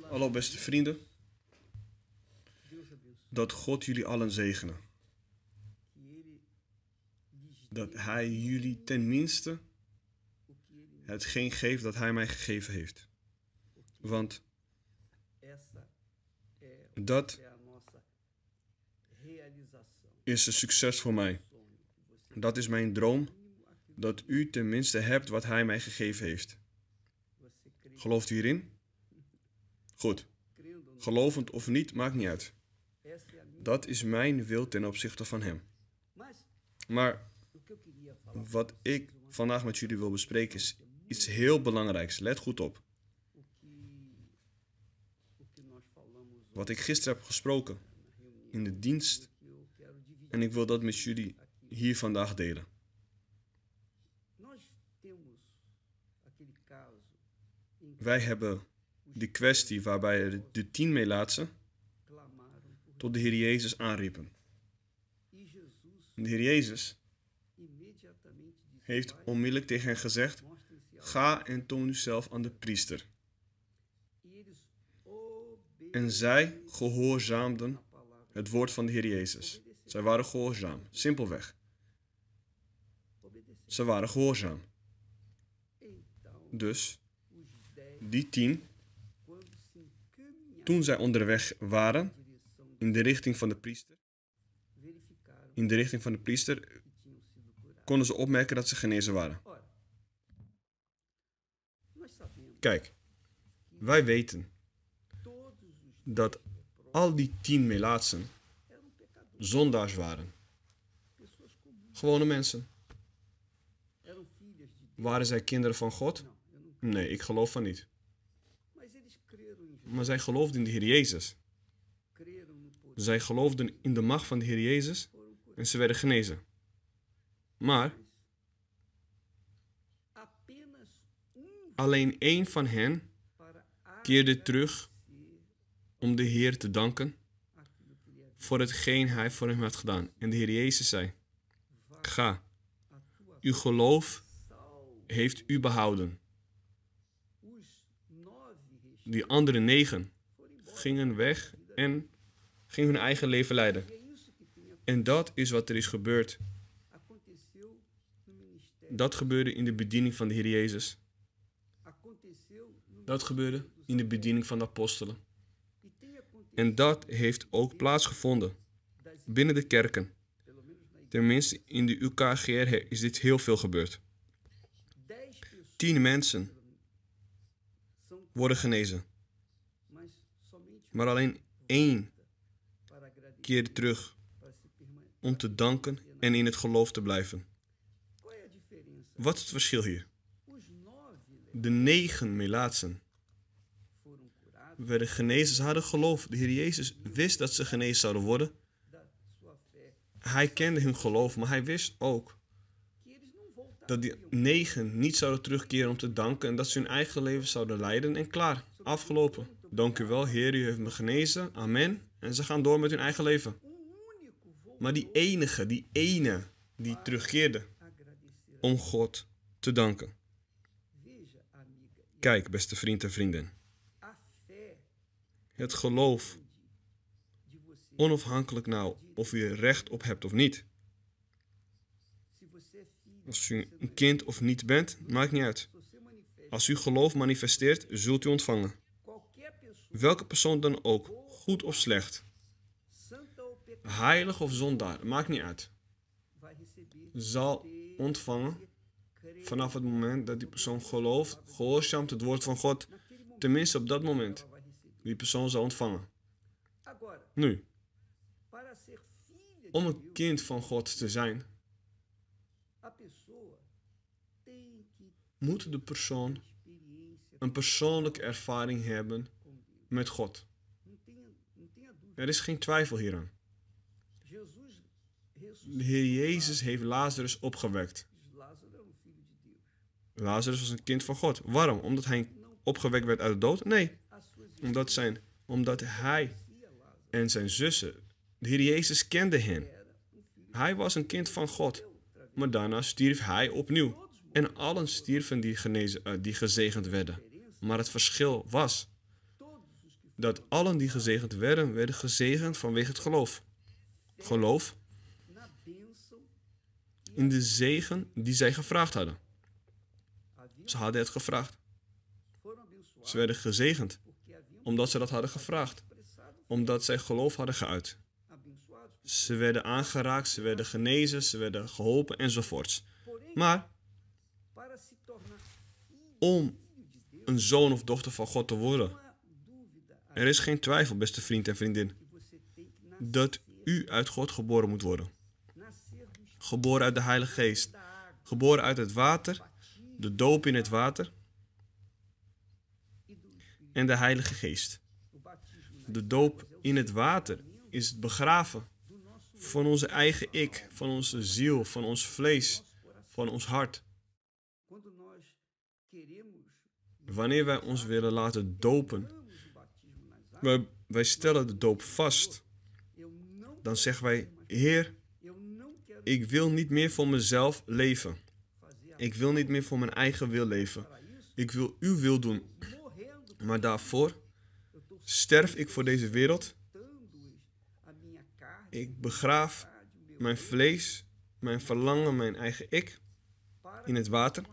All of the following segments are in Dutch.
Hallo beste vrienden. Dat God jullie allen zegene. Dat Hij jullie tenminste hetgeen geeft dat Hij mij gegeven heeft. Want dat is een succes voor mij. Dat is mijn droom, dat u tenminste hebt wat Hij mij gegeven heeft. Gelooft u hierin? Goed. Gelovend of niet, maakt niet uit. Dat is mijn wil ten opzichte van hem. Maar wat ik vandaag met jullie wil bespreken is iets heel belangrijks. Let goed op. Wat ik gisteren heb gesproken in de dienst. En ik wil dat met jullie hier vandaag delen. Wij hebben de kwestie waarbij de tien meelaatsen tot de Heer Jezus aanriepen. de Heer Jezus heeft onmiddellijk tegen hen gezegd: Ga en toon u zelf aan de priester. En zij gehoorzaamden het woord van de Heer Jezus. Zij waren gehoorzaam, simpelweg. Ze waren gehoorzaam. Dus die tien toen zij onderweg waren, in de richting van de priester, in de richting van de priester, konden ze opmerken dat ze genezen waren. Kijk, wij weten dat al die tien melaatsen zondaars waren. Gewone mensen. Waren zij kinderen van God? Nee, ik geloof van niet maar zij geloofden in de Heer Jezus. Zij geloofden in de macht van de Heer Jezus en ze werden genezen. Maar alleen één van hen keerde terug om de Heer te danken voor hetgeen hij voor hem had gedaan. En de Heer Jezus zei, ga, uw geloof heeft u behouden die andere negen gingen weg en gingen hun eigen leven leiden. En dat is wat er is gebeurd. Dat gebeurde in de bediening van de Heer Jezus. Dat gebeurde in de bediening van de apostelen. En dat heeft ook plaatsgevonden binnen de kerken. Tenminste, in de UKGR is dit heel veel gebeurd. Tien mensen worden genezen. Maar alleen één keer terug om te danken en in het geloof te blijven. Wat is het verschil hier? De negen melaatsen werden genezen. Ze hadden geloof. De Heer Jezus wist dat ze genezen zouden worden. Hij kende hun geloof, maar hij wist ook dat die negen niet zouden terugkeren om te danken en dat ze hun eigen leven zouden leiden en klaar, afgelopen. Dank u wel, Heer, u heeft me genezen, amen. En ze gaan door met hun eigen leven. Maar die enige, die ene die terugkeerde om God te danken. Kijk, beste vriend en vrienden. Het geloof, onafhankelijk nou of u er recht op hebt of niet, als u een kind of niet bent, maakt niet uit. Als u geloof manifesteert, zult u ontvangen. Welke persoon dan ook, goed of slecht, heilig of zondaar, maakt niet uit, zal ontvangen vanaf het moment dat die persoon gelooft, gehoorzaamt het woord van God. Tenminste op dat moment, die persoon zal ontvangen. Nu, om een kind van God te zijn, moet de persoon een persoonlijke ervaring hebben met God. Er is geen twijfel hieraan. De Heer Jezus heeft Lazarus opgewekt. Lazarus was een kind van God. Waarom? Omdat hij opgewekt werd uit de dood? Nee. Omdat, zijn, omdat hij en zijn zussen, de Heer Jezus kende hen. Hij was een kind van God. Maar daarna stierf hij opnieuw. En allen stierven die, genezen, eh, die gezegend werden. Maar het verschil was dat allen die gezegend werden, werden gezegend vanwege het geloof. Geloof in de zegen die zij gevraagd hadden. Ze hadden het gevraagd. Ze werden gezegend omdat ze dat hadden gevraagd, omdat zij geloof hadden geuit. Ze werden aangeraakt, ze werden genezen, ze werden geholpen enzovoorts. Maar om een zoon of dochter van God te worden. Er is geen twijfel, beste vriend en vriendin, dat u uit God geboren moet worden. Geboren uit de Heilige Geest, geboren uit het water, de doop in het water en de Heilige Geest. De doop in het water is het begraven van onze eigen ik, van onze ziel, van ons vlees, van ons hart. Wanneer wij ons willen laten dopen, wij, wij stellen de doop vast, dan zeggen wij, Heer, ik wil niet meer voor mezelf leven. Ik wil niet meer voor mijn eigen wil leven. Ik wil uw wil doen. Maar daarvoor sterf ik voor deze wereld. Ik begraaf mijn vlees, mijn verlangen, mijn eigen ik in het water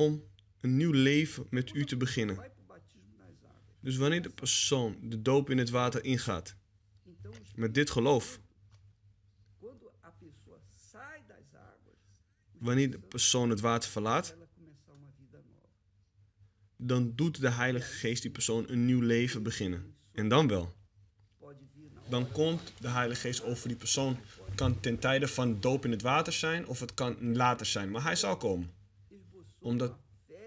om een nieuw leven met u te beginnen. Dus wanneer de persoon de doop in het water ingaat, met dit geloof, wanneer de persoon het water verlaat, dan doet de Heilige Geest die persoon een nieuw leven beginnen. En dan wel. Dan komt de Heilige Geest over die persoon. Het kan ten tijde van doop in het water zijn of het kan later zijn, maar hij zal komen omdat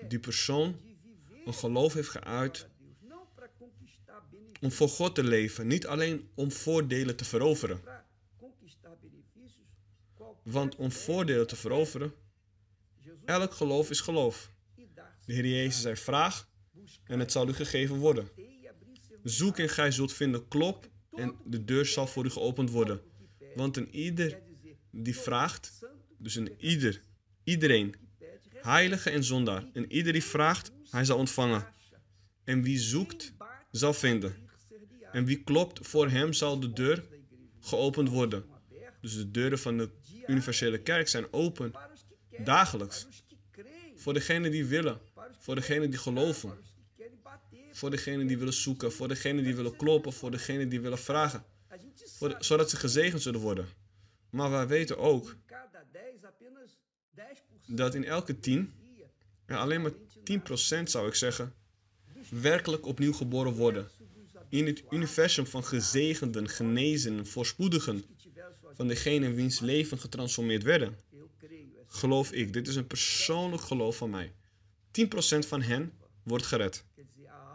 die persoon een geloof heeft geuit om voor God te leven, niet alleen om voordelen te veroveren. Want om voordelen te veroveren, elk geloof is geloof. De Heer Jezus zei: Vraag en het zal u gegeven worden. Zoek en gij zult vinden, klop en de deur zal voor u geopend worden. Want een ieder die vraagt, dus een ieder, iedereen heilige en zondaar. En ieder die vraagt, hij zal ontvangen. En wie zoekt, zal vinden. En wie klopt, voor hem zal de deur geopend worden. Dus de deuren van de universele kerk zijn open dagelijks. Voor degenen die willen, voor degenen die geloven, voor degenen die willen zoeken, voor degenen die willen kloppen, voor degenen die willen vragen, voor zodat ze gezegend zullen worden. Maar wij weten ook dat in elke tien, ja, alleen maar 10% zou ik zeggen, werkelijk opnieuw geboren worden. In het universum van gezegenden, genezen, voorspoedigen, van degene wiens leven getransformeerd werden. Geloof ik, dit is een persoonlijk geloof van mij. 10% van hen wordt gered.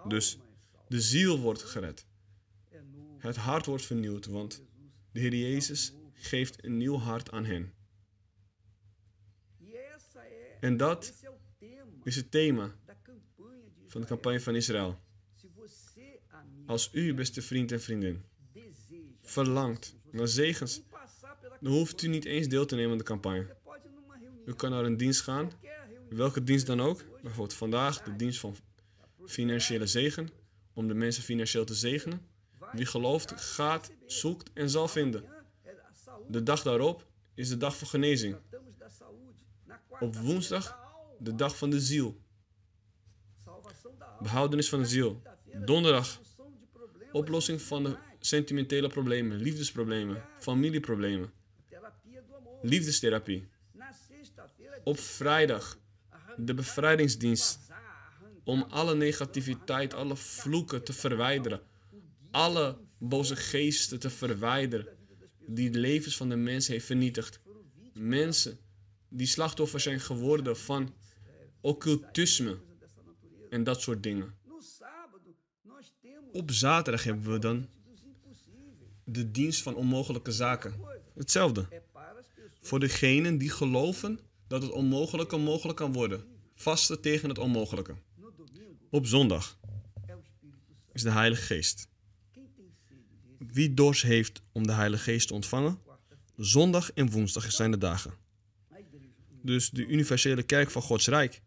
Dus de ziel wordt gered. Het hart wordt vernieuwd, want de Heer Jezus geeft een nieuw hart aan hen. En dat is het thema van de campagne van Israël. Als u, beste vriend en vriendin, verlangt naar zegens, dan hoeft u niet eens deel te nemen aan de campagne. U kan naar een dienst gaan, welke dienst dan ook, bijvoorbeeld vandaag de dienst van financiële zegen, om de mensen financieel te zegenen. Wie gelooft, gaat, zoekt en zal vinden. De dag daarop is de dag voor genezing op woensdag de dag van de ziel. Behoudenis van de ziel. Donderdag oplossing van de sentimentele problemen, liefdesproblemen, familieproblemen. Liefdestherapie. Op vrijdag de bevrijdingsdienst om alle negativiteit, alle vloeken te verwijderen. Alle boze geesten te verwijderen die de levens van de mens heeft vernietigd. Mensen die slachtoffers zijn geworden van occultisme en dat soort dingen. Op zaterdag hebben we dan de dienst van onmogelijke zaken. Hetzelfde. Voor degenen die geloven dat het onmogelijke mogelijk kan worden. Vasten tegen het onmogelijke. Op zondag is de Heilige Geest. Wie dorst heeft om de Heilige Geest te ontvangen, zondag en woensdag zijn de dagen dus de universele kerk van Gods Rijk,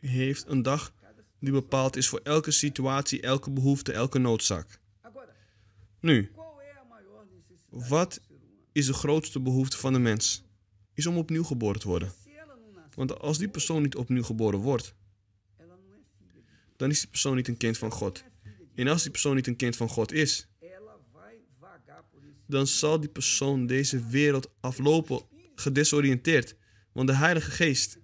heeft een dag die bepaald is voor elke situatie, elke behoefte, elke noodzaak. Nu, wat is de grootste behoefte van de mens? Is om opnieuw geboren te worden. Want als die persoon niet opnieuw geboren wordt, dan is die persoon niet een kind van God. En als die persoon niet een kind van God is, dan zal die persoon deze wereld aflopen gedisoriënteerd, want de Heilige Geest,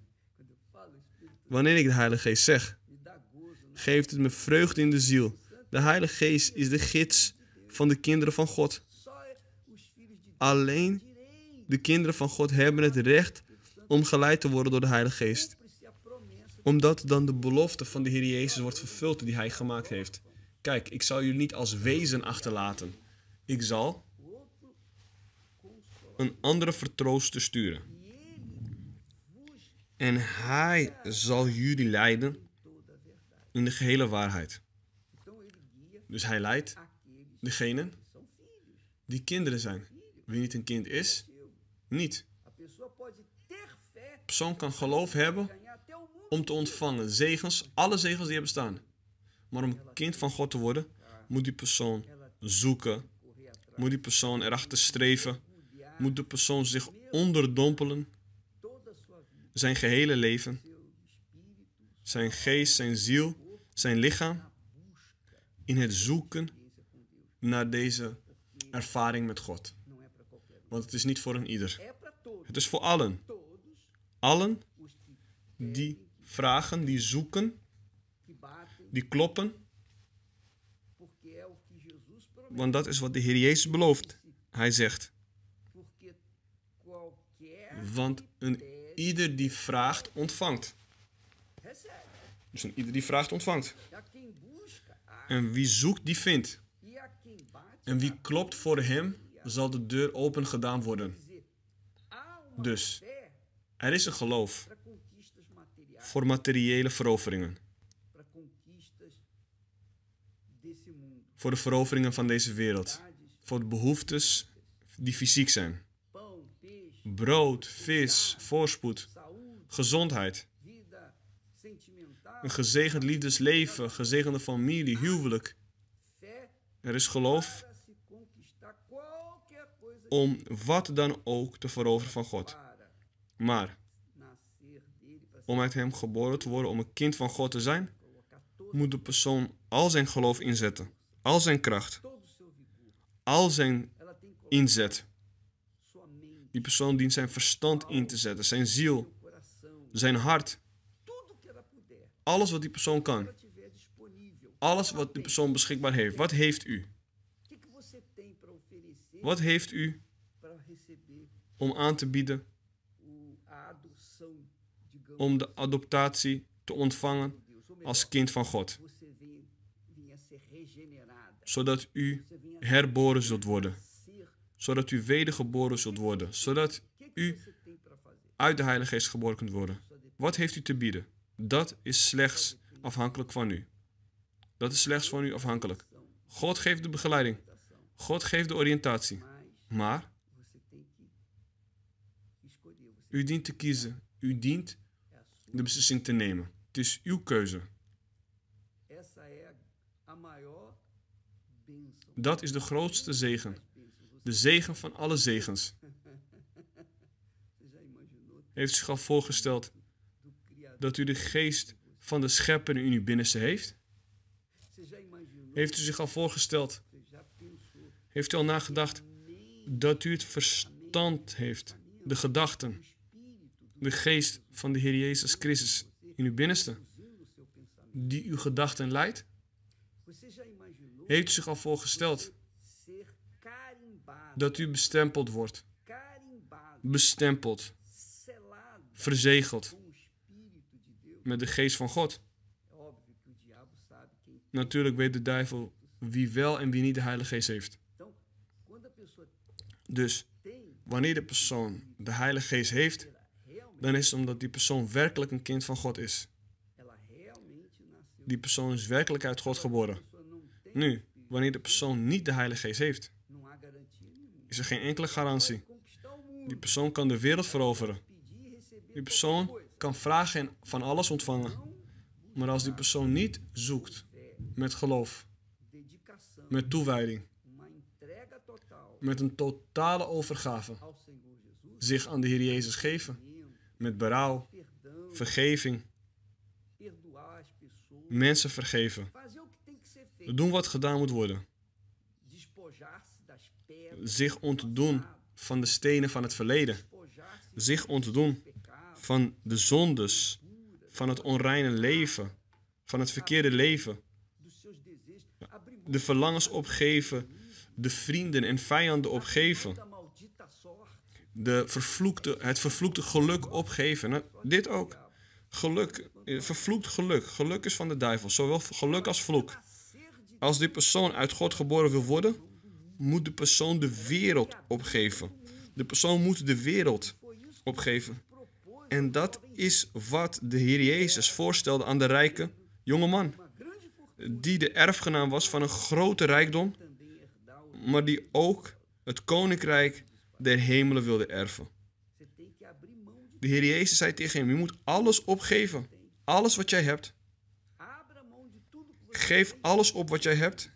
wanneer ik de Heilige Geest zeg, geeft het me vreugde in de ziel. De Heilige Geest is de gids van de kinderen van God. Alleen de kinderen van God hebben het recht om geleid te worden door de Heilige Geest. Omdat dan de belofte van de Heer Jezus wordt vervuld die Hij gemaakt heeft. Kijk, ik zal jullie niet als wezen achterlaten. Ik zal een andere vertroost te sturen. En hij zal jullie leiden in de gehele waarheid. Dus hij leidt degenen die kinderen zijn. Wie niet een kind is, niet. De persoon kan geloof hebben om te ontvangen zegens, alle zegens die er bestaan. Maar om kind van God te worden, moet die persoon zoeken. Moet die persoon erachter streven moet de persoon zich onderdompelen, zijn gehele leven, zijn geest, zijn ziel, zijn lichaam, in het zoeken naar deze ervaring met God. Want het is niet voor een ieder. Het is voor allen. Allen die vragen, die zoeken, die kloppen. Want dat is wat de Heer Jezus belooft. Hij zegt: want een ieder die vraagt, ontvangt. Dus een ieder die vraagt, ontvangt. En wie zoekt, die vindt. En wie klopt voor hem, zal de deur open gedaan worden. Dus, er is een geloof voor materiële veroveringen. Voor de veroveringen van deze wereld. Voor de behoeftes die fysiek zijn brood, vis, voorspoed, gezondheid. Een gezegend liefdesleven, gezegende familie, huwelijk. Er is geloof om wat dan ook te veroveren van God. Maar om uit Hem geboren te worden, om een kind van God te zijn, moet de persoon al zijn geloof inzetten, al zijn kracht, al zijn inzet. Die persoon dient zijn verstand in te zetten, zijn ziel, zijn hart. Alles wat die persoon kan. Alles wat die persoon beschikbaar heeft. Wat heeft u? Wat heeft u om aan te bieden? Om de adoptatie te ontvangen als kind van God. Zodat u herboren zult worden zodat u wedergeboren zult worden, zodat u uit de Heilige Geest geboren kunt worden. Wat heeft u te bieden? Dat is slechts afhankelijk van u. Dat is slechts van u afhankelijk. God geeft de begeleiding. God geeft de oriëntatie. Maar u dient te kiezen. U dient de beslissing te nemen. Het is uw keuze. Dat is de grootste zegen de zegen van alle zegens, heeft u zich al voorgesteld dat u de geest van de schepper in uw binnenste heeft? Heeft u zich al voorgesteld? Heeft u al nagedacht dat u het verstand heeft, de gedachten, de geest van de Heer Jezus Christus in uw binnenste, die uw gedachten leidt? Heeft u zich al voorgesteld dat u bestempeld wordt. Bestempeld. Verzegeld. Met de geest van God. Natuurlijk weet de duivel wie wel en wie niet de Heilige Geest heeft. Dus wanneer de persoon de Heilige Geest heeft, dan is het omdat die persoon werkelijk een kind van God is. Die persoon is werkelijk uit God geboren. Nu, wanneer de persoon niet de Heilige Geest heeft, is er geen enkele garantie. Die persoon kan de wereld veroveren. Die persoon kan vragen en van alles ontvangen. Maar als die persoon niet zoekt met geloof, met toewijding, met een totale overgave, zich aan de Heer Jezus geven, met berouw, vergeving, mensen vergeven, doen wat gedaan moet worden zich ontdoen van de stenen van het verleden. Zich ontdoen van de zondes, van het onreine leven, van het verkeerde leven. De verlangens opgeven, de vrienden en vijanden opgeven. De vervloekte, het vervloekte geluk opgeven. Nou, dit ook. Geluk, eh, vervloekt geluk. Geluk is van de duivel, zowel geluk als vloek. Als die persoon uit God geboren wil worden, moet de persoon de wereld opgeven. De persoon moet de wereld opgeven. En dat is wat de Heer Jezus voorstelde aan de rijke jongeman. Die de erfgenaam was van een grote rijkdom, maar die ook het koninkrijk der hemelen wilde erven. De Heer Jezus zei tegen hem: Je moet alles opgeven. Alles wat jij hebt. Geef alles op wat jij hebt.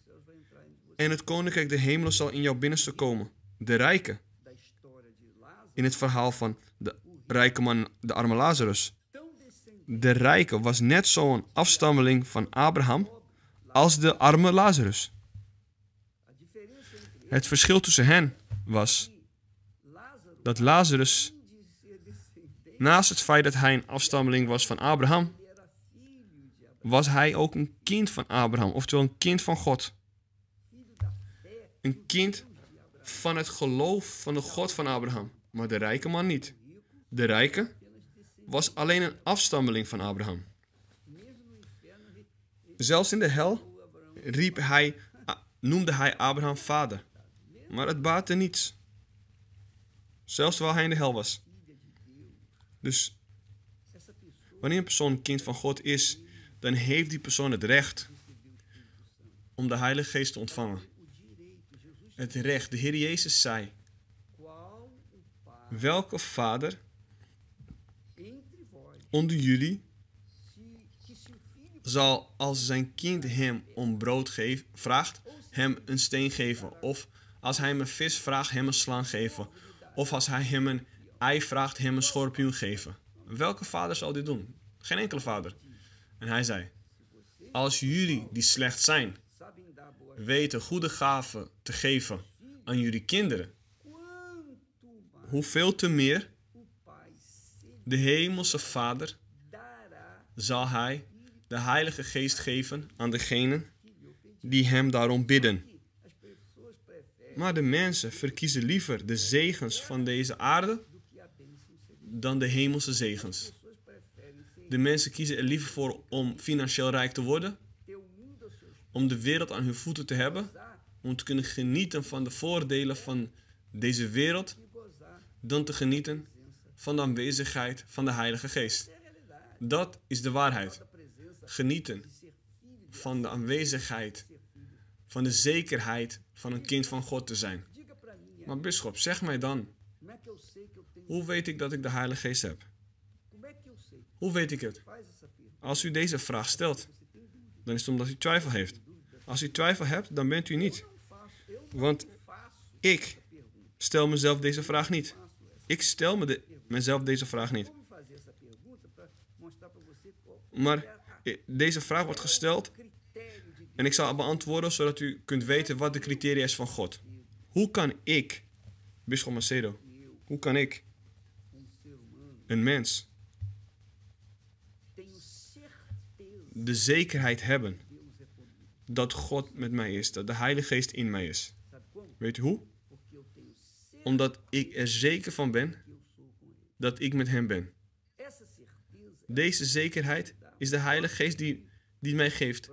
En het koninkrijk de hemelen zal in jouw binnenste komen. De rijken. In het verhaal van de rijke man, de arme Lazarus. De rijke was net zo'n afstammeling van Abraham als de arme Lazarus. Het verschil tussen hen was dat Lazarus, naast het feit dat hij een afstammeling was van Abraham, was hij ook een kind van Abraham, oftewel een kind van God. Een kind van het geloof van de God van Abraham, maar de rijke man niet. De rijke was alleen een afstammeling van Abraham. Zelfs in de hel riep hij, noemde hij Abraham vader, maar het baatte niets. Zelfs terwijl hij in de hel was. Dus wanneer een persoon een kind van God is, dan heeft die persoon het recht om de Heilige Geest te ontvangen het recht. De Heer Jezus zei: Welke vader onder jullie zal als zijn kind hem om brood geeft, vraagt, hem een steen geven? Of als hij hem een vis vraagt, hem een slang geven? Of als hij hem een ei vraagt, hem een schorpioen geven? Welke vader zal dit doen? Geen enkele vader. En hij zei: Als jullie die slecht zijn, weten goede gaven te geven aan jullie kinderen, hoeveel te meer de Hemelse Vader zal Hij de Heilige Geest geven aan degenen die Hem daarom bidden. Maar de mensen verkiezen liever de zegens van deze aarde dan de hemelse zegens. De mensen kiezen er liever voor om financieel rijk te worden om de wereld aan hun voeten te hebben, om te kunnen genieten van de voordelen van deze wereld, dan te genieten van de aanwezigheid van de Heilige Geest. Dat is de waarheid. Genieten van de aanwezigheid, van de zekerheid van een kind van God te zijn. Maar bisschop, zeg mij dan, hoe weet ik dat ik de Heilige Geest heb? Hoe weet ik het? Als u deze vraag stelt, dan is het omdat u twijfel heeft. Als u twijfel hebt, dan bent u niet. Want ik stel mezelf deze vraag niet. Ik stel me mezelf deze vraag niet. Maar eh, deze vraag wordt gesteld en ik zal beantwoorden zodat u kunt weten wat de criteria is van God. Hoe kan ik, Bisschop Macedo, hoe kan ik, een mens, de zekerheid hebben dat God met mij is, dat de Heilige Geest in mij is. Weet u hoe? Omdat ik er zeker van ben dat ik met Hem ben. Deze zekerheid is de Heilige Geest die, die mij geeft.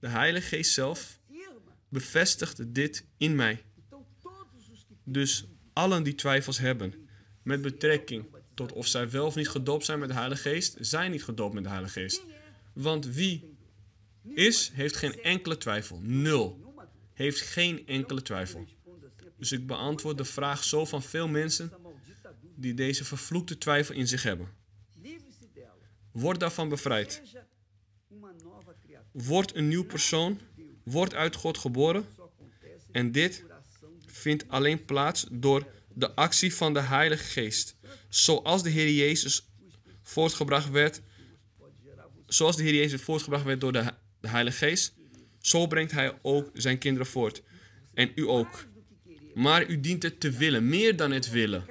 De Heilige Geest zelf bevestigt dit in mij. Dus allen die twijfels hebben met betrekking tot of zij wel of niet gedoopt zijn met de Heilige Geest, zijn niet gedoopt met de Heilige Geest. Want wie is, heeft geen enkele twijfel. Nul. Heeft geen enkele twijfel. Dus ik beantwoord de vraag zo van veel mensen die deze vervloekte twijfel in zich hebben. Word daarvan bevrijd. Word een nieuw persoon. Word uit God geboren. En dit vindt alleen plaats door de actie van de Heilige Geest. Zoals de Heer Jezus voortgebracht werd Zoals de Heer Jezus voortgebracht werd door de Heilige Geest, zo brengt Hij ook zijn kinderen voort. En u ook. Maar u dient het te willen, meer dan het willen.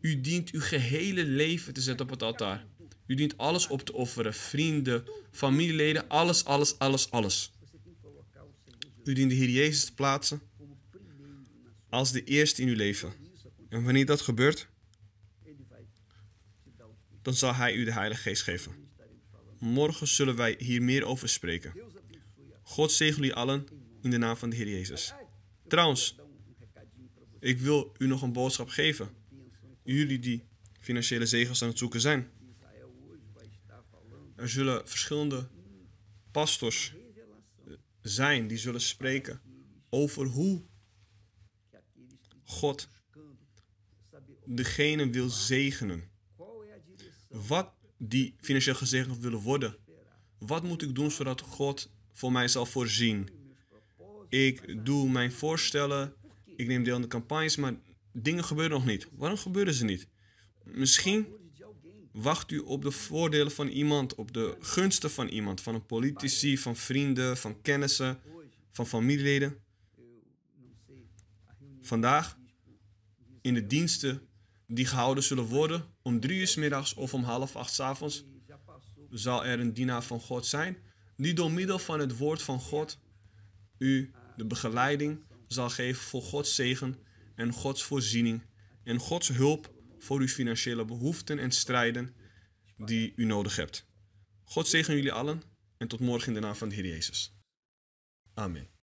U dient uw gehele leven te zetten op het altaar. U dient alles op te offeren. Vrienden, familieleden, alles, alles, alles, alles. U dient de Heer Jezus te plaatsen als de eerste in uw leven. En wanneer dat gebeurt, dan zal Hij u de Heilige Geest geven. Morgen zullen wij hier meer over spreken. God zegen jullie allen in de naam van de Heer Jezus. Trouwens, ik wil u nog een boodschap geven. Jullie die financiële zegels aan het zoeken zijn. Er zullen verschillende pastors eh, zijn die zullen spreken over hoe God degene wil zegenen wat die financieel gezegend willen worden. Wat moet ik doen zodat God voor mij zal voorzien? Ik doe mijn voorstellen, ik neem deel aan de campagnes, maar dingen gebeuren nog niet. Waarom gebeuren ze niet? Misschien wacht u op de voordelen van iemand, op de gunsten van iemand, van een politici, van vrienden, van kennissen, van familieleden. Vandaag in de diensten die gehouden zullen worden om drie uur s middags of om half acht s avonds, zal er een dienaar van God zijn, die door middel van het woord van God u de begeleiding zal geven voor Gods zegen en Gods voorziening en Gods hulp voor uw financiële behoeften en strijden die u nodig hebt. God zegen jullie allen en tot morgen in de naam van de Heer Jezus. Amen.